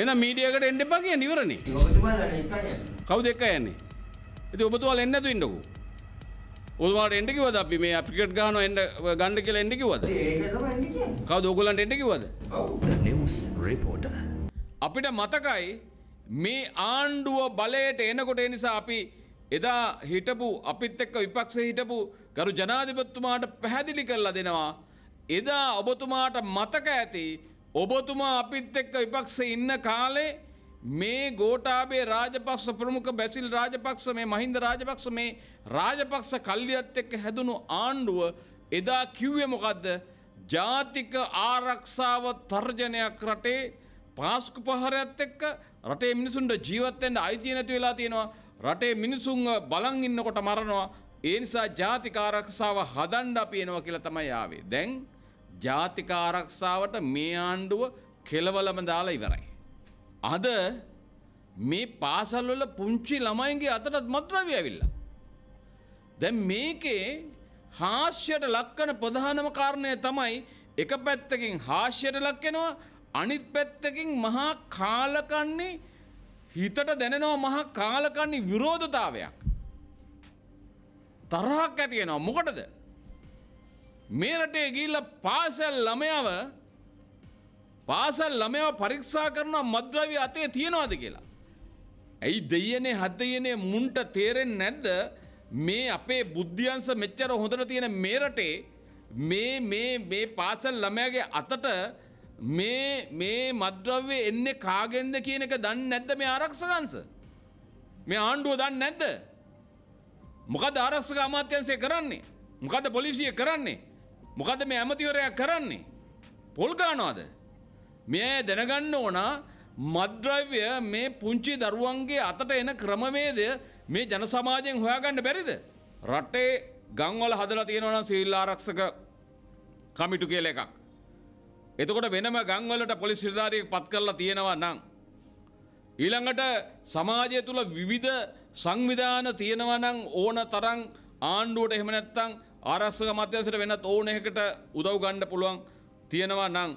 එන මීඩියකට එන්න එපා කිය නිවරණේ කවුද එක්ක යන්නේ ඉතින් ඔබතුමාලා එන්න නැතු ඉන්නකෝ ඔබතුමාට එන්න කිව්වද අපි මේ අප්‍රිකට් ගහනවා එන්න ගන්න කියලා එන්න කිව්වද කවුද ඔයගොල්ලන්ට එන්න කිව්වද නිවුස් රිපෝටර් අපිට මතකයි මේ ආණ්ඩුව බලයට එනකොට ඒ නිසා අපි එදා හිටපු අපිත් එක්ක විපක්ෂේ හිටපු ගරු ජනාධිපතිතුමාට පැහැදිලි කරලා දෙනවා එදා ඔබතුමාට මතක ඇති ඔබතුමා අපිත් එක්ක විපක්ෂේ ඉන්න කාලේ මේ ගෝටාබේ රාජපක්ෂ ප්‍රමුඛ බැසිල් රාජපක්ෂ මේ මහින්ද රාජපක්ෂ මේ රාජපක්ෂ කල්ලියත් එක්ක හැදුණු ආණ්ඩුව එදා කිව්වේ මොකද්ද? ජාතික ආරක්ෂාව තර්ජනයක් රටේ පාස්කු පහරයත් එක්ක රටේ මිනිසුන්ට ජීවත් වෙන්න අයිතිය නැති වෙලා තියෙනවා. රටේ මිනිසුන්ව බලන් ඉන්නකොට මරනවා. ඒ නිසා ජාතික ආරක්ෂාව හදන්න අපි එනවා කියලා තමයි ආවේ. දැන් ජාතික ආරක්ෂාවට මේ ආණ්ඩුව කෙලවලම දාලා ඉවරයි. අද මේ පාසල්වල පුංචි ළමයින්ගේ අතටත් මත්ද්‍රව්‍ය ඇවිල්ලා. දැන් මේකේ හාස්‍යයට ලක්වන ප්‍රධානම කාරණය තමයි එක පැත්තකින් හාස්‍යයට ලක් වෙනවා අනිත් පැත්තකින් මහා කාලකන්නේ හිතට දැනෙනවා මහා කාලකන්නේ විරෝධතාවයක්. තරහක් ඇති වෙනවා මොකටද? මේ රටේ ගිහිල්ලා පාසල් ළමයව පාසල් ළමයව පරීක්ෂා කරනවා මද්ද්‍රව්‍ය අතේ තියනවාද කියලා. ඇයි දෙයනේ හදයනේ මුන්ට තේරෙන්නේ නැද්ද මේ අපේ බුද්ධියංශ මෙච්චර හොඳට තියෙන මේ රටේ මේ මේ මේ පාසල් ළමයාගේ අතට මේ මේ මද්ද්‍රව්‍ය එන්නේ කාගෙන්ද කියන එක දන්නේ නැද්ද මේ ආරක්ෂකංශ? මේ ආණ්ඩුව දන්නේ නැද්ද? මොකද ආරක්ෂක අමාත්‍යංශය කරන්නේ? මොකද පොලිසිය කරන්නේ? මොකද මේ ඇමතිවරයක් කරන්නේ. පොල්ගානවාද. මේ දැනගන්න ඕන මද්‍රව්‍ය මේ පුංචි දරුවන්ගේ අතට එන ක්‍රමවේදය මේ ජනසමාජයෙන් හොයාගන්න බැරිද. රටේ ගංවල හදලා තියෙනවනම් සිවිල් ආරක්ෂක කමිටු කියලා එකක්. එතකොට වෙනම ගංවලට පොලිස් නිලධාරියෙක් පත් කරලා තියෙනවා නම් ඊළඟට සමාජය තුළ විවිධ සංවිධාන තියෙනවා නම් ඕන තරම් ආණ්ඩුවට එහෙම නැත්නම් ආරක්ෂක මධ්‍යස්ථානයට වෙනත් ඕන එකකට උදව් ගන්න පුළුවන් තියෙනවා නම්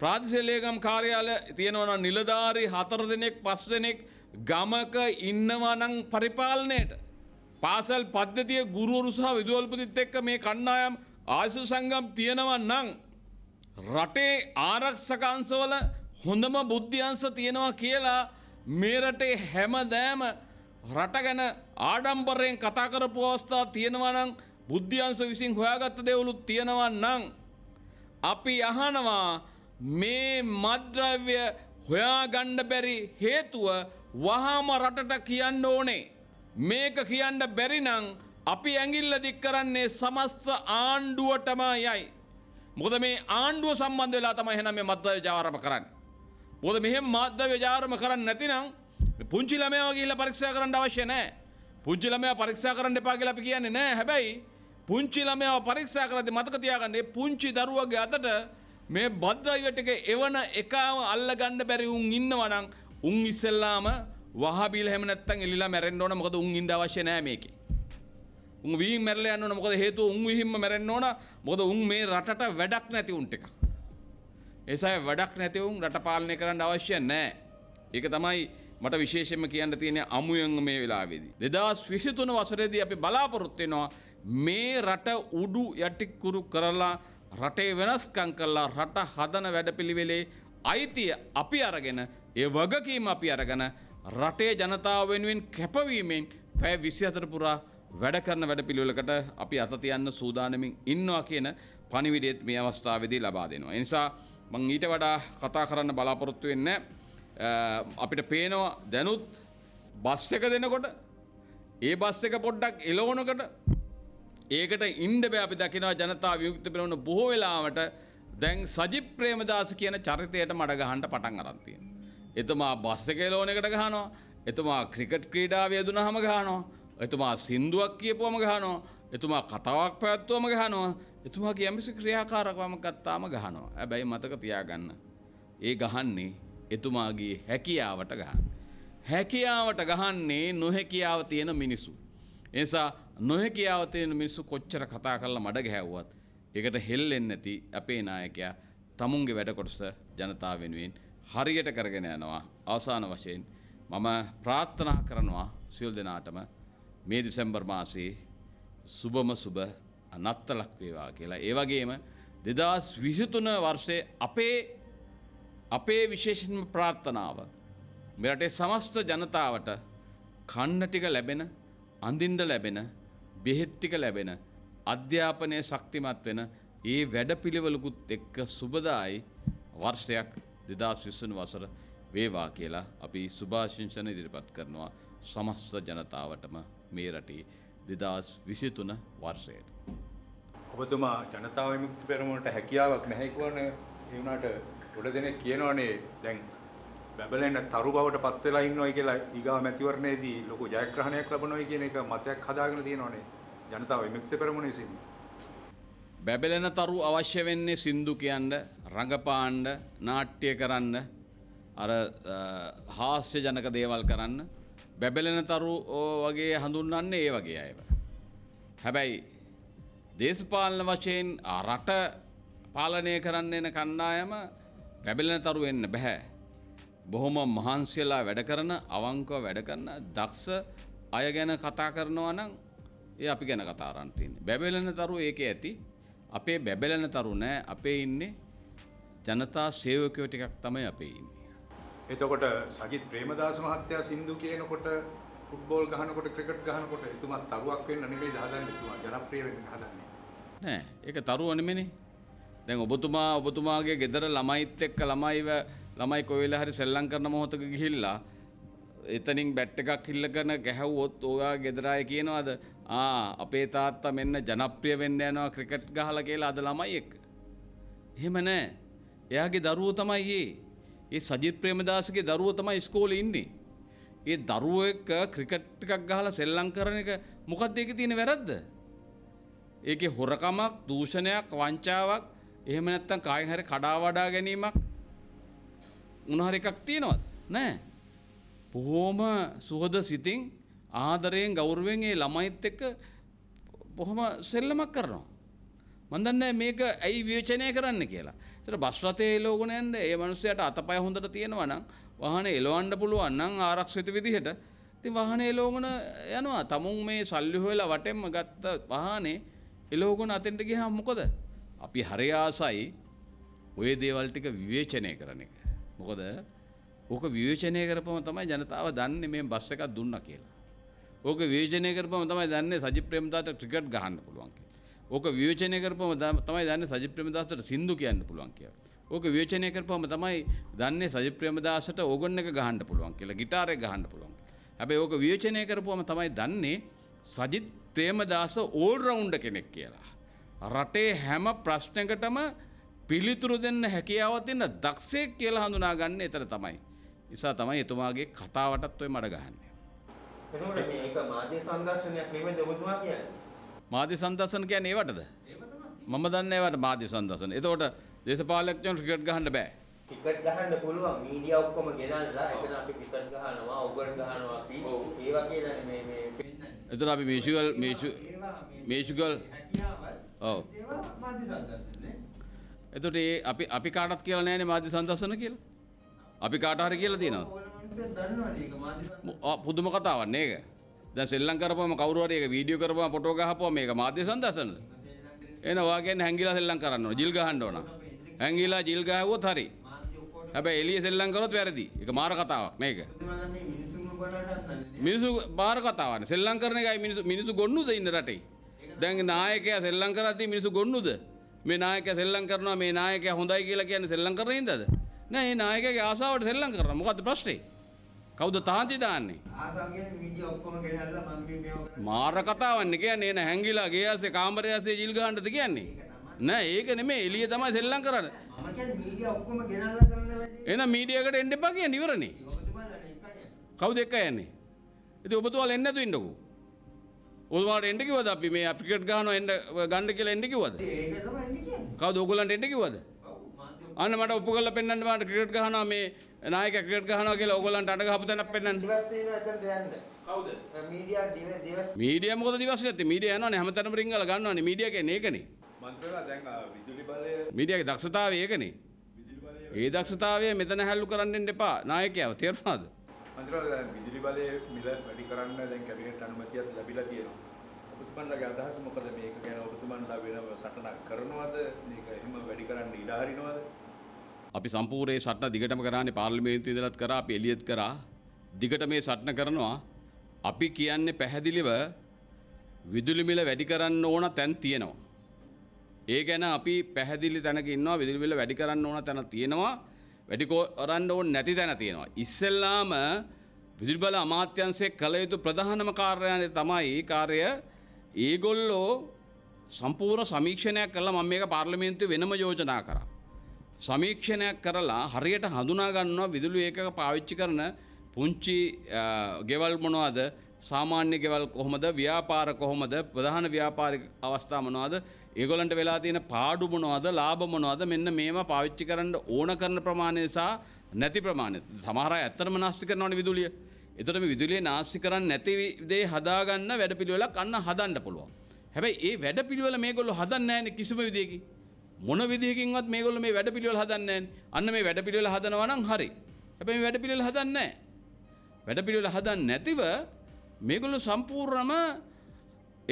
ප්‍රාදේශීය ලේකම් කාර්යාලය තියෙනවා නම් නිලධාරි 4 දෙනෙක් 5 දෙනෙක් ගමක ඉන්නවා නම් පරිපාලනයට පාසල් පද්ධතිය ගුරුවරු සහ විදුහල්පතිත් එක්ක මේ කණ්ඩායම් ආයසු සංගම් තියෙනවා නම් රටේ ආරක්ෂක අංශවල හොඳම බුද්ධි අංශ තියෙනවා කියලා මේ රටේ හැමදෑම රට ගැන ආඩම්බරයෙන් කතා කරපු අවස්ථා තියෙනවා නම් බුද්ධ්‍යංශ විසින් හොයාගත්ත දේවලුත් තියෙනවා නම් අපි අහනවා මේ මද්‍රව්‍ය හොයාගන්න බැරි හේතුව වහාම රටට කියන්න ඕනේ. මේක කියන්න බැරි නම් අපි ඇඟිල්ල දික් කරන්නේ සමස්ත ආණ්ඩුවටම යයි. මොකද මේ ආණ්ඩුව සම්බන්ධ වෙලා තමයි එහෙනම් මේ මද්‍රව්‍ය ජාවාරම කරන්නේ. මොකද මෙහෙම මද්‍රව්‍ය ජාවාරම කරන්නේ නැතිනම් පුංචි ළමයා ගිහිල්ලා පරීක්ෂා කරන්න අවශ්‍ය නැහැ. පුංචි ළමයා පරීක්ෂා කරන්න එපා කියලා අපි කියන්නේ නැහැ. හැබැයි පුංචි ළමයාව පරීක්ෂා කරද්දී මතක තියාගන්න පුංචි දරුවගේ අතට මේ බද්දයිවට එක එවන එකාව අල්ලගන්න බැරි උන් ඉන්නවා නම් උන් ඉස්සෙල්ලාම වහබිල හැම නැත්තම් එලිලා මැරෙන්න ඕන මොකද උන් ඉන්න අවශ්‍ය නෑ මේකේ. උන් වීන් මැරලා යන්න ඕන මොකද හේතුව උන් විහිම්ම මැරෙන්න ඕන මොකද උන් මේ රටට වැඩක් නැති උන් ටිකක්. ඒසයි වැඩක් නැති උන් රට පාලනය කරන්න අවශ්‍ය නෑ. ඒක තමයි මට විශේෂයෙන්ම කියන්න තියෙන අමුයන් මේ වෙලාවේදී. 2023 වසරේදී අපි බලාපොරොත්තු වෙනවා මේ රට උඩු යටිකුරු කරලා රටේ වෙනස්කම් කරලා රට හදන වැඩපිළිවෙලේ අයිතිය අපි අරගෙන ඒ වගකීම අපි අරගෙන රටේ ජනතාව වෙනුවෙන් කැපවීමෙන් පැය 24 පුරා වැඩ කරන වැඩපිළිවෙලකට අපි අත තියන්න සූදානමින් ඉන්නවා කියන පණිවිඩයත් මේ අවස්ථාවේදී ලබා දෙනවා. ඒ නිසා මං ඊට වඩා කතා කරන්න බලාපොරොත්තු වෙන්නේ අපිට පේනවා දැනුත් බස් එක දෙනකොට ඒ බස් එක පොඩ්ඩක් එලවනකට ඒකට ඉන්ඩ බෑ අපි දකිනවා ජනතා වියුක්ත පිරවුණු බොහෝ වෙලාවට දැන් සජිප් ප්‍රේමදාස කියන චරිතයට මඩ ගහන්න පටන් අරන් තියෙනවා. එතුමා බස් එකේ ලෝන එකට ගහනවා. එතුමා ක්‍රිකට් ක්‍රීඩාවේ යෙදුනහම ගහනවා. එතුමා සින්දුවක් කියපුවම ගහනවා. එතුමා කතාවක් පැවැත්වුවම ගහනවා. එතුමාගේ යම්කිසි ක්‍රියාකාරකමක් ගත්තාම ගහනවා. හැබැයි මතක තියාගන්න. ඒ ගහන්නේ එතුමාගේ හැකියාවට ගහන්න. හැකියාවට ගහන්නේ නොහැකියාව තියෙන මිනිසු. එනිසා නොහැකියාව තියෙන මිනිස්සු කොච්චර කතා කරලා මඩ ගැහැව්වත් ඒකට හෙල්ලෙන්නේ නැති අපේ නායකයා තමුන්ගේ වැඩ කොටස ජනතාව වෙනුවෙන් හරියට කරගෙන යනවා අවසාන වශයෙන් මම ප්‍රාර්ථනා කරනවා සියලු දෙනාටම මේ දෙසැම්බර් මාසයේ සුබම සුබ අනත්තලක් වේවා කියලා. ඒ වගේම 2023 වර්ෂයේ අපේ අපේ විශේෂම ප්‍රාර්ථනාව මෙරටේ සමස්ත ජනතාවට කන්න ටික ලැබෙන අඳින්ඩ ලැබෙන බෙහෙත්තික ලැබෙන අධ්‍යාපනය ශක්තිමත් වෙන ඒ වැඩ පිළිවලකුත් එක්ක සුබදායි වර්ෂයක් දෙදස් විස්සන වසර වේවා කියලා අපි සුභාශිංෂණ ඉදිරිපත් කරනවා සමස්ස ජනතාවටම මේ රටේ දෙදස් විසිතුන වර්ෂයට. ඔබතුමා ජනතාව විමුක්ති පෙරමුණට හැකියාවක් නැහැකවන ඒවුණට ගොඩ දෙනෙක් කියනවනේ දැන් බැබලෙන තරු බවට පත් වෙලා ඉන්නවයි කියලා ඊගාව මැතිවරණයේදී ලොකු ජයග්‍රහණයක් ලබනවයි කියන එක මතයක් හදාගෙන තියෙනවනේ ජනතාව විමුක්ති පෙරමුණ විසින්. බැබලෙන තරු අවශ්‍ය වෙන්නේ සින්දු කියන්න, රඟපාන්න, නාට්‍ය කරන්න, අර හාස්‍ය ජනක දේවල් කරන්න. බැබලෙන තරු වගේ හඳුන්වන්නේ ඒ වගේ අයව. හැබැයි දේශපාලන වශයෙන් රට පාලනය කරන්න එන කණ්ඩායම බැබලෙන තරු වෙන්න බෑ. බොහොම මහන්සියලා වැඩ කරන අවංකව වැඩ කරන දක්ෂ අය ගැන කතා කරනවා නම් ඒ අපි ගැන කතා කරන් තින්නේ. බැබලෙන තරු ඒකේ ඇති. අපේ බැබලෙන තරු නෑ අපේ ඉන්නේ ජනතා සේවකයෝ ටිකක් තමයි අපේ ඉන්නේ. එතකොට සජිත් ප්‍රේමදාස මහත්තයා සින්දු කියනකොට ෆුට්බෝල් ගහනකොට ක්‍රිකට් ගහනකොට එතුමා තරුවක් වෙන්න නෙමෙයි හදන්නේ එතුමා ජනප්‍රිය වෙන්න හදන්නේ. නෑ ඒක තරුව නෙමෙයිනේ. දැන් ඔබතුමා ඔබතුමාගේ ගෙදර ළමයිත් එක්ක ළමයිව ළමයි කොයිලා හරි සෙල්ලම් කරන මොහොතක ගිහිල්ලා එතනින් බැට් එකක් හිල්ලගෙන ගැහුවොත් ඔයා ගෙදරාය කියනවාද ආ අපේ තාත්තා මෙන්න ජනප්‍රිය වෙන්න යනවා ක්‍රිකට් ගහලා කියලා අද ළමයි එක්ක. එහෙම නෑ. එයාගේ දරුවෝ තමයි ඒ. ඒ සජිත් ප්‍රේමදාසගේ දරුවෝ තමයි ඉස්කෝලේ ඉන්නේ. ඒ දරුවෝ එක්ක ක්‍රිකට් ටිකක් ගහලා සෙල්ලම් කරන එක මොකද්ද ඒකේ තියෙන වැරද්ද? ඒකේ හොරකමක්, දූෂණයක්, වංචාවක්, එහෙම නැත්නම් කායින් හැර කඩාවඩා ගැනීමක් මොනහර එකක් තියෙනවද? නැහැ. බොහොම සුහද සිතින් ආදරයෙන් ගෞරවයෙන් ඒ ළමයිත් එක්ක බොහොම සෙල්ලමක් කරනවා. මම දන්නේ මේක ඇයි විවේචනය කරන්න කියලා. ඒතර බස් රථයේ එළවගෙන යන්න ඒ මිනිස්සයාට අතපය හොඳට තියෙනවා නම් වාහනේ එලවන්න පුළුවන් නම් ආරක්ෂිත විදිහට ඉතින් වාහනේ එලවගෙන යනවා. තමුන් මේ සල්ලි හොයලා වටෙන්ම ගත්ත වාහනේ එලවගෙන අතෙන්ට ගියාම මොකද? අපි හරි ආසයි ওই දේවල් ටික විවේචනය කරන එක. මොකද ඕක විවේචනය කරපම තමයි ජනතාව දන්නේ මේ බස් එකක් දුන්නා කියලා. ඕක විවේචනය කරපම තමයි දන්නේ සජිත් ප්‍රේමදාසට ක්‍රිකට් ගහන්න පුළුවන් කියලා. ඕක විවේචනය කරපම තමයි දන්නේ සජිත් ප්‍රේමදාසට සින්දු කියන්න පුළුවන් කියලා. ඕක විවේචනය කරපම තමයි දන්නේ සජිත් ප්‍රේමදාසට ඕගන් එක ගහන්න පුළුවන් කියලා, গিitar එක ගහන්න පුළුවන්. හැබැයි ඕක විවේචනය කරපුවම තමයි දන්නේ සජිත් ප්‍රේමදාස ඕල් රවුන්ඩර් කෙනෙක් කියලා. රටේ හැම ප්‍රශ්නකටම පිළිතුරු දෙන්න හැකියාව තින්න දක්ෂයෙක් කියලා හඳුනා ගන්න එතර තමයි. නිසා තමයි එතුමාගේ කතාවටත් ඔය මඩ ගහන්නේ. එතකොට මේක මාධ්‍ය සංදර්ශනයක් නෙමෙයිද ඔබතුමා කියන්නේ? මාධ්‍ය සංදර්ශන කියන්නේ ඒවටද? මම දන්නේ ඒවට මාධ්‍ය සංදර්ශන. එතකොට දේශපාලකයන්ට ක්‍රිකට් ගහන්න බෑ. ක්‍රිකට් ගහන්න පුළුවන් මීඩියා ඔක්කොම ගෙනල්ලා එතන අපි ක්‍රිකට් ගහනවා, උගල් ගහනවා අපි. ඒ වගේ නේද මේ මේ පෙන්නන්නේ. එතන අපි මේෂුගල් මේෂු මේෂුගල් හැකියාවල්. ඔව්. ඒවා මාධ්‍ය සංදර්ශන නේ. එතකොට ඒ අපි අපි කාටත් කියලා නැහැනේ මාධ්‍ය සංදර්ශන කියලා. අපි කාට හරි කියලා තියෙනවා. පුදුම කතාවක් නේක. දැන් සෙල්ලම් කරපුවම කවුරු හරි ඒක වීඩියෝ කරපුවම ෆොටෝ ගහපුවම මේක මාධ්‍ය සංදර්ශනද? එන ඔයා කියන්නේ හැංගිලා සෙල්ලම් කරන්න ඕන. ජිල් ගහන්න ඕන. හැංගිලා ජිල් ගහුවොත් හරි. හැබැයි එළිය සෙල්ලම් කරොත් වැරදි. ඒක මාර කතාවක් නේක. මිනිසු මාර කතාවක්. සෙල්ලම් කරන එකයි මිනිසු මිනිසු ගොන්නුද ඉන්න රටේ. දැන් නායකයා සෙල්ලම් කරද්දී මිනිසු ගොන්නුද? මේ නායක සෙල්ලම් කරනවා මේ නායකයා හොඳයි කියලා කියන්නේ සෙල්ලම් කරන හින්දාද? නෑ මේ නායකයාගේ ආසාවට සෙල්ලම් කරනවා. මොකද්ද ප්‍රශ්නේ? කවුද තාන්ති දාන්නේ? ආසාව කියන්නේ මීඩියා ඔක්කොම ගෙනල්ලා මම මේ මේව කරා. මාර කතාවන්නේ කියන්නේ එන හැංගිලා ගියාසේ කාමරය ඇසේ ජීල් ගහන්නද කියන්නේ? නෑ ඒක නෙමෙයි එළිය තමයි සෙල්ලම් කරන්නේ. මම කියන්නේ මීඩියා ඔක්කොම ගෙනල්ලා කරන වැඩේ. එහෙනම් මීඩියාකට එන්න එපා කියන්නේ ඉවරනේ. කවුද එක යන්නේ? ඉතින් ඔබතුමාලා එන්න නැතු ඉන්නකෝ. ඔබතුමාට එන්න කිව්වද අපි මේ අප්‍රිකට් ගහනවා එන්න ගන්න කියලා එන්න කිව්වද? ඒක තමයි කවුද ඕගොල්ලන්ට එන්න කිව්වද? අන්න මට ඔප්පු කරලා පෙන්නන්න මට ක්‍රිකට් ගහනවා මේ නායක ක්‍රිකට් ගහනවා කියලා ඕගොල්ලන්ට අඬ ගහපු තැනක් පෙන්නන්න. දිවස් තියෙනවා එතනට යන්න. කවුද? මීඩියා දිවස් මීඩියා මොකද දිවස් නැත්තේ? මීඩියා යනවනේ හැමතැනම රින් ගාලා ගන්නවනේ. මීඩියා කියන්නේ ඒකනේ. මන්ත්‍රලා දැන් විදුලි බලය මීඩියාගේ දක්ෂතාවය ඒකනේ. ඒ දක්ෂතාවය මෙතන හැල්ලු කරන්න එන්න එපා නායකයව තේරුණාද? මන්ත්‍රලා දැන් විදුලි බලය මිල වැඩි කරන්න දැන් කැබිනට් අනුමැතියක් ලැබිලා තියෙනවා. ඔබතුමන්ලගේ අදහස මොකද මේක ගැන ඔබතුමන්ලා වෙනම සටනක් කරනවද මේක එහෙම වැඩි කරන්න ඉඩ හරිනවද අපි සම්පූර්ණයේ සටන දිගටම කරානේ පාර්ලිමේන්තුවේ ඉඳලත් කරා අපි එළියෙත් කරා දිගට මේ සටන කරනවා අපි කියන්නේ පැහැදිලිව විදුලි මිල වැඩි කරන්න ඕන තැන් තියෙනවා ඒ ගැන අපි පැහැදිලි තැනක ඉන්නවා විදුලි මිල වැඩි කරන්න ඕන තැන තියෙනවා වැඩි කරන්න ඕන නැති තැන තියෙනවා ඉස්සෙල්ලාම විදුලි බල අමාත්‍යංශයේ කළ යුතු ප්‍රධානම කාර්යය තමයි කාර්ය ඒගොල්ලෝ සම්පූර්ණ සමීක්ෂණයක් කරලා මම මේක පාර්ලිමේන්තුවේ වෙනම යෝජනා කරා. සමීක්ෂණයක් කරලා හරියට හඳුනා ගන්නවා විදුලි ඒකක පාවිච්චි කරන පුංචි ගෙවල් මොනවද සාමාන්‍ය ගෙවල් කොහොමද ව්‍යාපාර කොහොමද ප්‍රධාන ව්‍යාපාරික අවස්ථා මොනවද ඒගොල්ලන්ට වෙලා තියෙන පාඩු මොනවද ලාභ මොනවද මෙන්න මේවා පාවිච්චි කරන්න ඕන කරන ප්‍රමාණය නිසා නැති ප්‍රමාණය සමහර අය ඇත්තටම නාස්ති කරනවනේ විදුලිය එතට විදුලිය නාස්ති කරන්න නැතිදේ හදාගන්න වැඩ පිළිවෙලක් අන්න හදන්න පුළුවන්. හැබැයි ඒ වැඩ පිළිවෙල මේ ගොල්ලො හදන්න ෑන කිසිම විදියකි. මොන විදිකින්වත් මේ ගොල්ල මේ වැඩ පිළිවෙල හදන්න අන්න මේ වැඩ පිළිවෙල හදනවනම් හරි. හැබැයි වැඩ පිළිවෙල හදන්න වැඩ පිළිවෙල හදන්න නැතිව මේගොල්ලො සම්පූර්ණම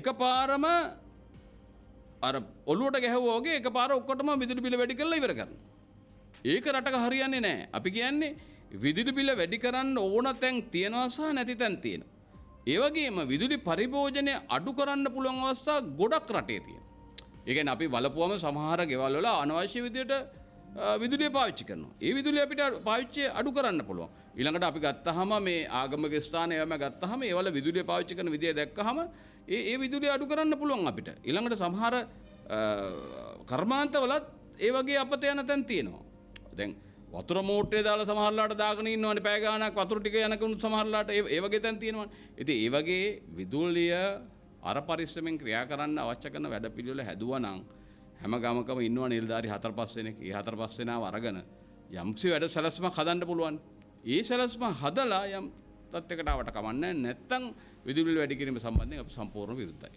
එක පාරම අර ඔලුවට ගැහවෝගේ එක පාර ඔක්කොටම විදුලි බිල වැඩි කරලා ඉවර කරනවා. ඒක රටක හරියන්නේ නැහැ. අපි කියන්නේ විදුලි බිල වැඩි කරන්න ඕන තැන් තියෙනවා සහ නැති තැන් තියෙනවා. ඒ වගේම විදුලි පරිභෝජනය අඩු කරන්න පුළුවන් අවස්ථා ගොඩක් රටේ තියෙනවා. ඒ කියන්නේ අපි බලපුවම සමහර ගෙවල් වල අනවශ්‍ය විදියට විදුලිය පාවිච්චි කරනවා. ඒ විදුලිය අපිට පාවිච්චි අඩු කරන්න පුළුවන්. ඊළඟට අපි ගත්තාම මේ ආගමික ස්ථාන ඒවම ගත්තාම ඒවල විදුලිය පාවිච්චි කරන විදිය දැක්කහම ඒ ඒ විදුලිය අඩු කරන්න පුළුවන් අපිට. ඊළඟට සමහර කර්මාන්තවලත් ඒ වගේ අපත යන තැන් තියෙනවා. දැන් වතුර මෝට්‍රේ දාලා සමහරලාට දාගෙන ඉන්නවනේ පැය ගාණක් වතුර ටික යනකම් සමහරලාට ඒ වගේ තැන් තියෙනවනේ. ඉතින් ඒ වගේ විදුලිය අර පරිස්සමෙන් ක්‍රියා කරන්න අවශ්‍ය කරන වැඩපිළිවෙල හැදුවා නම් හැම ගමකම ඉන්නවා නිලධාරි හතර පස් දෙනෙක්. ඒ හතර පස් දෙනාව අරගෙන යම්සි වැඩ සැලැස්මක් හදන්න පුළුවන්. ඒ සැලැස්ම හදලා යම් තත්යකට ආවට කමන්නේ නැත්නම් විදුලි වැඩි කිරීම සම්බන්ධයෙන් අපි සම්පූර්ණ විරුද්ධයි.